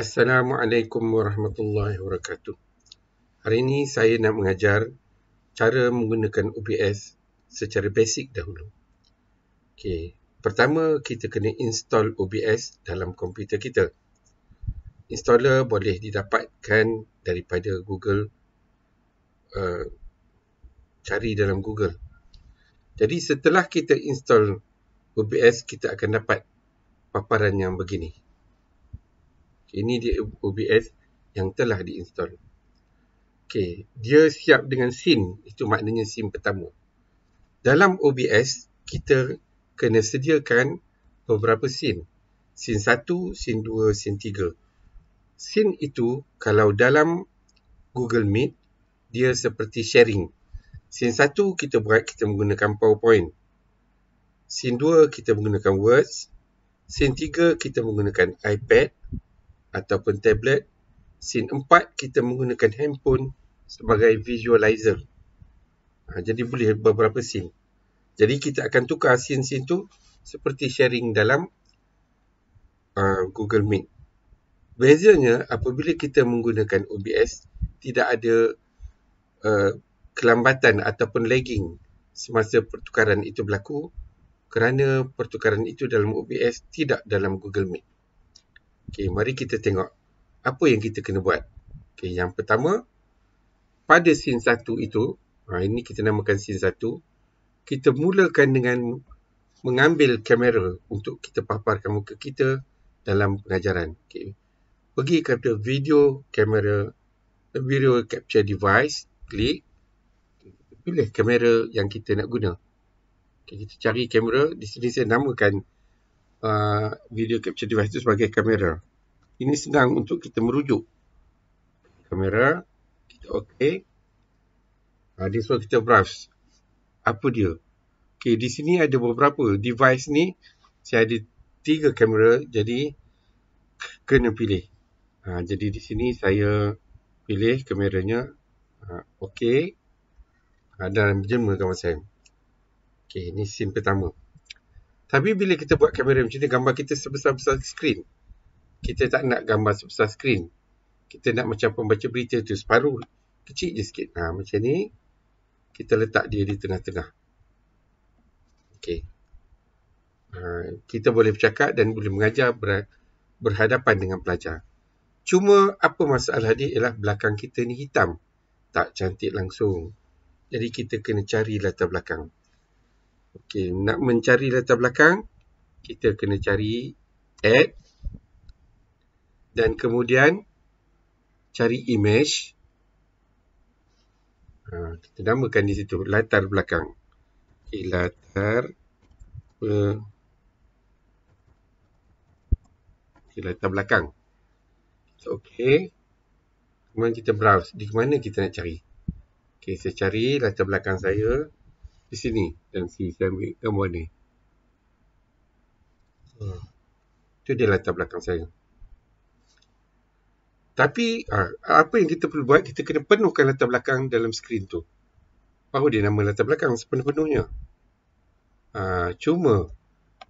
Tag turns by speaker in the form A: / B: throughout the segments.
A: Assalamualaikum warahmatullahi wabarakatuh. Hari ini saya nak mengajar cara menggunakan OBS secara basic dahulu. Okey, pertama kita kena install OBS dalam komputer kita. Installer boleh didapatkan daripada Google uh, cari dalam Google. Jadi setelah kita install OBS kita akan dapat paparan yang begini. Okay, ini dia OBS yang telah diinstall. Okay, dia siap dengan SIM. Itu maknanya SIM pertama. Dalam OBS, kita kena sediakan beberapa SIM. SIM 1, SIM 2, SIM 3. SIM itu kalau dalam Google Meet, dia seperti sharing. SIM 1 kita buat, kita menggunakan PowerPoint. SIM 2 kita menggunakan Words. SIM 3 kita menggunakan iPad ataupun tablet. Scene empat, kita menggunakan handphone sebagai visualizer. Ha, jadi boleh beberapa scene. Jadi kita akan tukar scene-scene tu seperti sharing dalam uh, Google Meet. Bezanya apabila kita menggunakan OBS, tidak ada uh, kelambatan ataupun lagging semasa pertukaran itu berlaku kerana pertukaran itu dalam OBS tidak dalam Google Meet. Okey, mari kita tengok apa yang kita kena buat. Okey, yang pertama pada scene 1 itu, ha ini kita namakan scene 1. Kita mulakan dengan mengambil kamera untuk kita paparkan muka kita dalam pengajaran. Okey. Pergi kepada video kamera video capture device, klik pilih kamera yang kita nak guna. Okay, kita cari kamera, di sini saya namakan uh, video capture device itu sebagai kamera. Ini senang untuk kita merujuk. Kamera, kita OK. Uh, dia suruh kita browse. Apa dia? Okey, di sini ada beberapa device ni. Saya ada tiga kamera, jadi kena pilih. Uh, jadi di sini saya pilih kameranya. Uh, OK. Uh, dan berjumpa kawan saya. Okey, ini scene pertama. Tapi bila kita buat kamera macam ni, gambar kita sebesar-besar skrin. Kita tak nak gambar sebesar skrin. Kita nak macam pembaca berita tu separuh kecil je sikit. Ha, macam ni, kita letak dia di tengah-tengah. Okay. Ha, kita boleh bercakap dan boleh mengajar ber, berhadapan dengan pelajar. Cuma apa masalah dia ialah belakang kita ni hitam. Tak cantik langsung. Jadi kita kena cari latar belakang. Okey, nak mencari latar belakang, kita kena cari add dan kemudian cari image. Ha, kita namakan di situ latar belakang. Okey, latar okay, latar belakang. So, Okey. Kemudian kita browse. Di mana kita nak cari? Okey, saya cari latar belakang saya di sini dan si saya ambil gambar ni. Hmm. Itu dia latar belakang saya. Tapi ha, apa yang kita perlu buat, kita kena penuhkan latar belakang dalam skrin tu. Baru dia nama latar belakang sepenuh-penuhnya. Ha, cuma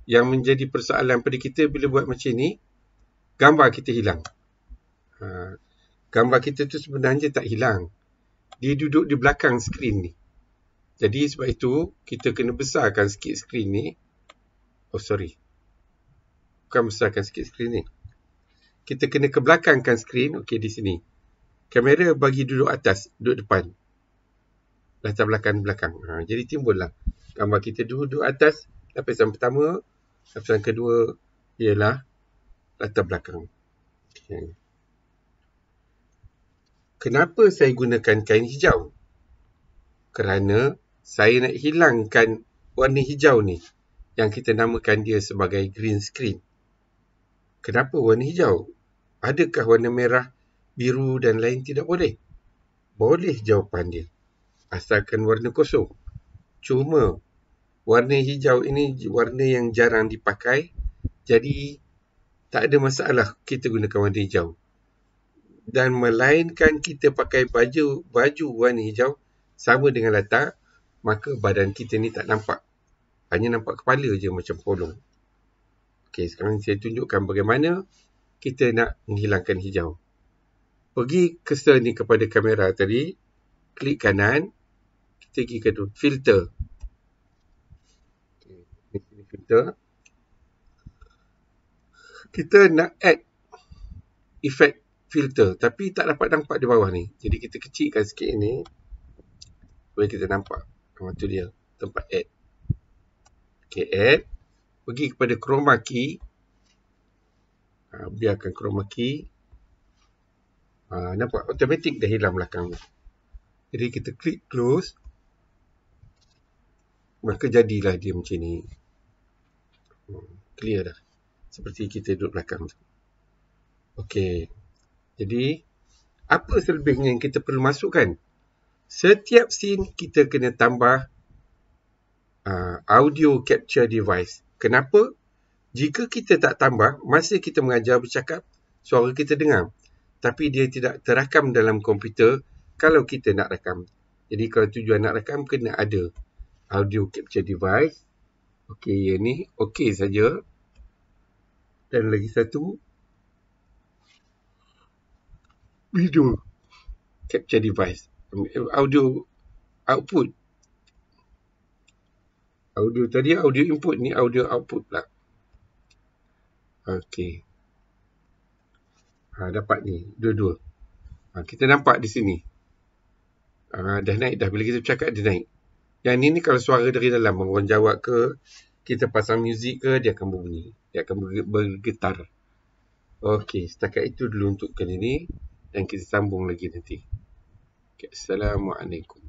A: yang menjadi persoalan pada kita bila buat macam ni, gambar kita hilang. Ha, gambar kita tu sebenarnya tak hilang. Dia duduk di belakang skrin ni. Jadi sebab itu kita kena besarkan sikit skrin ni. Oh sorry. Bukan besarkan sikit skrin ni. Kita kena kebelakangkan skrin. Okey di sini. Kamera bagi duduk atas. Duduk depan. Latar belakang belakang. Ha, jadi lah. Gambar kita duduk atas. Lapisan pertama. Lapisan kedua ialah latar belakang. Okay. Kenapa saya gunakan kain hijau? Kerana saya nak hilangkan warna hijau ni yang kita namakan dia sebagai green screen. Kenapa warna hijau? Adakah warna merah, biru dan lain tidak boleh? Boleh jawapan dia. Asalkan warna kosong. Cuma warna hijau ini warna yang jarang dipakai. Jadi tak ada masalah kita gunakan warna hijau. Dan melainkan kita pakai baju baju warna hijau sama dengan latar, maka badan kita ni tak nampak. Hanya nampak kepala je macam polong. Okey, sekarang saya tunjukkan bagaimana kita nak menghilangkan hijau. Pergi ke sini kepada kamera tadi, klik kanan, kita pergi ke filter. Okey, filter. Kita nak add effect filter tapi tak dapat nampak di bawah ni. Jadi kita kecilkan sikit ni. Boleh kita nampak. Ha, tu dia tempat add. Okay, add. Pergi kepada chroma key. Ha, biarkan chroma key. Ha, nampak? Automatic dah hilang belakang ni. Jadi kita klik close. Maka jadilah dia macam ni. Hmm, clear dah. Seperti kita duduk belakang tu. Okay. Jadi, apa selebihnya yang kita perlu masukkan? setiap scene kita kena tambah uh, audio capture device. Kenapa? Jika kita tak tambah, masa kita mengajar bercakap, suara kita dengar. Tapi dia tidak terakam dalam komputer kalau kita nak rakam. Jadi kalau tujuan nak rakam, kena ada audio capture device. Okey, ya ni. Okey saja. Dan lagi satu. Video capture device audio output. Audio tadi audio input ni audio output lah. Okey. Ha, dapat ni dua-dua. Ha, kita nampak di sini. Ha, dah naik dah bila kita cakap dia naik. Yang ni ni kalau suara dari dalam orang jawab ke kita pasang muzik ke dia akan berbunyi. Dia akan bergetar. Okey, setakat itu dulu untuk kali ni dan kita sambung lagi nanti. السلام عليكم